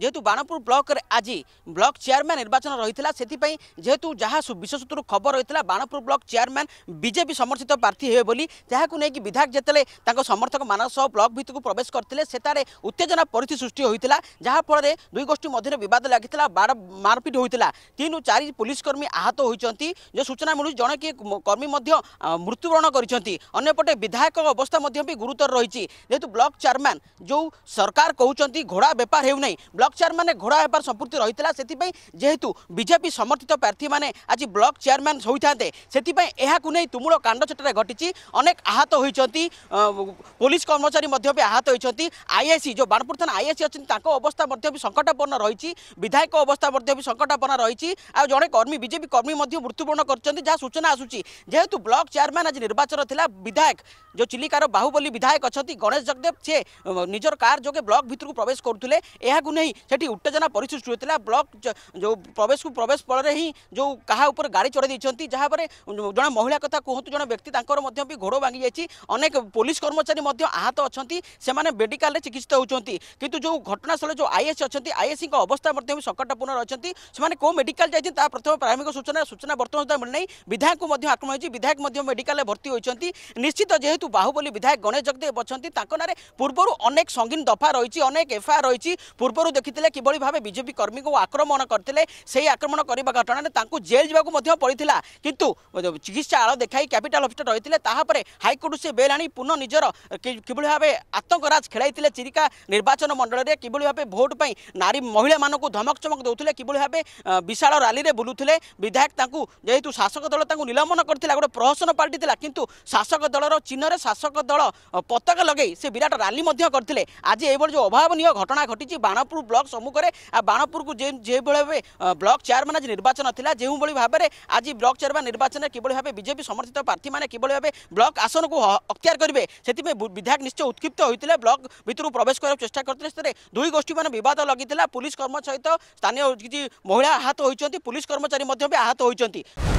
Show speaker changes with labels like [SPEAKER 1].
[SPEAKER 1] যেহেতু বাণপুর ব্লকরে আজ block chairman নির্বাচন রয়েছে সেপাই যেহেতু যা বিশেষ সূত্র খবর রয়েছে বাণপুর ব্লক চেয়ারম্যান বিজেপি সমর্থিত প্রার্থী হবে বলে যাকে নিয়ে বিধায়ক যেতে তাঁর সমর্থক মান সহ ব্লক ভিত্তিক প্রবেশ করলে সেতার উত্তেজনা পরিস্থিতি সৃষ্টি হয়েছিল যাফলে দুই গোষ্ঠী মধ্যে বিবাদ লাগি মারপিট হয়েছিল তিন চারি পুলিশ কর্মী আহত হয়েছেন যে সূচনা মিলু জনে কি কর্মী মৃত্যুবরণ করেছেন অন্যপটে বিধায়ক অবস্থা গুরুতর রয়েছে যেহেতু ব্লক চেয়ারম্যান যে সরকার কৌঁচ ঘোড়া বেপার হেউ নাই ব্লক ବ୍ଲକ୍ ଚେୟାରମ୍ୟାନ୍ ଘୋଡ଼ା ହେବାର ସମ୍ପୃକ୍ତି ରହିଥିଲା ସେଥିପାଇଁ ଯେହେତୁ ବିଜେପି ସମର୍ଥିତ ପ୍ରାର୍ଥୀମାନେ ଆଜି ବ୍ଲକ୍ ଚେୟାରମ୍ୟାନ୍ ହୋଇଥାନ୍ତେ ସେଥିପାଇଁ ଏହାକୁ ନେଇ ତୁମୁଳ କାଣ୍ଡ ସେଠାରେ ଘଟିଛି ଅନେକ ଆହତ ହୋଇଛନ୍ତି ପୋଲିସ କର୍ମଚାରୀ ମଧ୍ୟ ବି ଆହତ ହୋଇଛନ୍ତି ଆଇଏସି ଯେଉଁ ବାଣପୁର ଥାନା ଆଇଏସି ଅଛନ୍ତି ତାଙ୍କ ଅବସ୍ଥା ମଧ୍ୟ ବି ସଙ୍କଟାପନ୍ନ ରହିଛି ବିଧାୟକ ଅବସ୍ଥା ମଧ୍ୟ ବି ସଙ୍କଟାପନ୍ନ ରହିଛି ଆଉ ଜଣେ କର୍ମୀ ବିଜେପି କର୍ମୀ ମଧ୍ୟ ମୃତ୍ୟୁବରଣ କରିଛନ୍ତି ଯାହା ସୂଚନା ଆସୁଛି ଯେହେତୁ ବ୍ଲକ୍ ଚେୟାରମ୍ୟାନ୍ ଆଜି ନିର୍ବାଚନ ଥିଲା ବିଧାୟକ ଯେଉଁ ଚିଲିକାର ବାହୁବଲି ବିଧାୟକ ଅଛନ୍ତି ଗଣେଶ ଜଗଦେବ ସିଏ ନିଜର କାର୍ ଯୋଗେ ବ୍ଲକ୍ ଭିତରକୁ ପ୍ରବେଶ କରୁଥିଲେ ଏହାକୁ ନେଇ সেটি উত্তেজনা পরিসৃষ্টি হয়েছিল ব্লক যে প্রবেশকু প্রবেশ ফলরে হি যে কাহা উপরে গাড়ি চড়াই দিয়েছেন যাফলে জন মহিলা কথা কুহতু জন ব্যক্তি তাঁর বি ঘোড় ভাঙি যাই অনেক পুলিশ কর্মচারী আহত অনেক সে মেডিকালে চিকিৎসিত হচ্ছেন কিন্তু যে ঘটনাস্থলে যে আইএস অনেক আইএস অবস্থা সংকটপূর্ণ রয়েছে সে কেউ মেডিকাল যাই তা প্রথম প্রাথমিক সূচনা সূচনা বর্তমান সুদ্ধা মিলনাই বিধায়ক আক্রমণ হয়েছে বিধায়ক মেডিকালে ভর্তি হয়েছেন নিশ্চিত যেহেতু বাহুবলী বিধায়ক গণেশ জগদেব অনেক তাঁর পূর্বর অনেক সঙ্গীন দফা রয়েছে অনেক এফআইআর রয়েছে পূর্বর দেখ ରଖିଥିଲେ କିଭଳି ଭାବେ ବିଜେପି କର୍ମୀଙ୍କୁ ଆକ୍ରମଣ କରିଥିଲେ ସେହି ଆକ୍ରମଣ କରିବା ଘଟଣାରେ ତାଙ୍କୁ ଜେଲ୍ ଯିବାକୁ ମଧ୍ୟ ପଡ଼ିଥିଲା କିନ୍ତୁ ଚିକିତ୍ସା ଆଳ ଦେଖାଇ କ୍ୟାପିଟାଲ ଅଫିସର ରହିଥିଲେ ତାହାପରେ ହାଇକୋର୍ଟ ସେ ବେଲ୍ ଆଣି ପୁନଃ ନିଜର କିଭଳି ଭାବେ ଆତଙ୍କରାଜ ଖେଳାଇଥିଲେ ଚିଲିକା ନିର୍ବାଚନ ମଣ୍ଡଳୀରେ କିଭଳି ଭାବେ ଭୋଟ୍ ପାଇଁ ନାରୀ ମହିଳାମାନଙ୍କୁ ଧମକ ଚମକ ଦେଉଥିଲେ କିଭଳି ଭାବେ ବିଶାଳ ରାଲିରେ ବୁଲୁଥିଲେ ବିଧାୟକ ତାଙ୍କୁ ଯେହେତୁ ଶାସକ ଦଳ ତାଙ୍କୁ ନିଲମ୍ବନ କରିଥିଲା ଗୋଟେ ପ୍ରହସନ ପାର୍ଟି ଥିଲା କିନ୍ତୁ ଶାସକ ଦଳର ଚିହ୍ନରେ ଶାସକ ଦଳ ପତାକା ଲଗାଇ ସେ ବିରାଟ ରାଲି ମଧ୍ୟ କରିଥିଲେ ଆଜି ଏଇଭଳି ଯେଉଁ ଅଭାବନୀୟ ଘଟଣା ଘଟିଛି ବାଣପୁର ବ୍ଲକ ସମ୍ମୁଖରେ ବାଣପୁରକୁ যেভাবে ভাবে ব্লক চেয়ারম্যান আজ নির্বাচন লা যেভাবে ভাবে আজ ব্লক চেয়ারম্যান নির্বাচনে কিভাবে ভাবে বিজেপি সমর্থিত প্রার্থী মানে কিভাবে ভাবে ব্লক আসনকু অক্তিয়ার করবে সেপা বিধায়ক নিশ্চয় উৎক্ষিপ্ত হয়েছিল ব্লক ভিতর প্রবেশ করার চেষ্টা করতে সেটা দুই গোষ্ঠী মানে বিবাদ লাগিলা পুলিশ কর্ম সহ স্থানীয় কিছু মহিলা আহত হয়েছেন পুলিশ কর্মচারী আহত হয়েছেন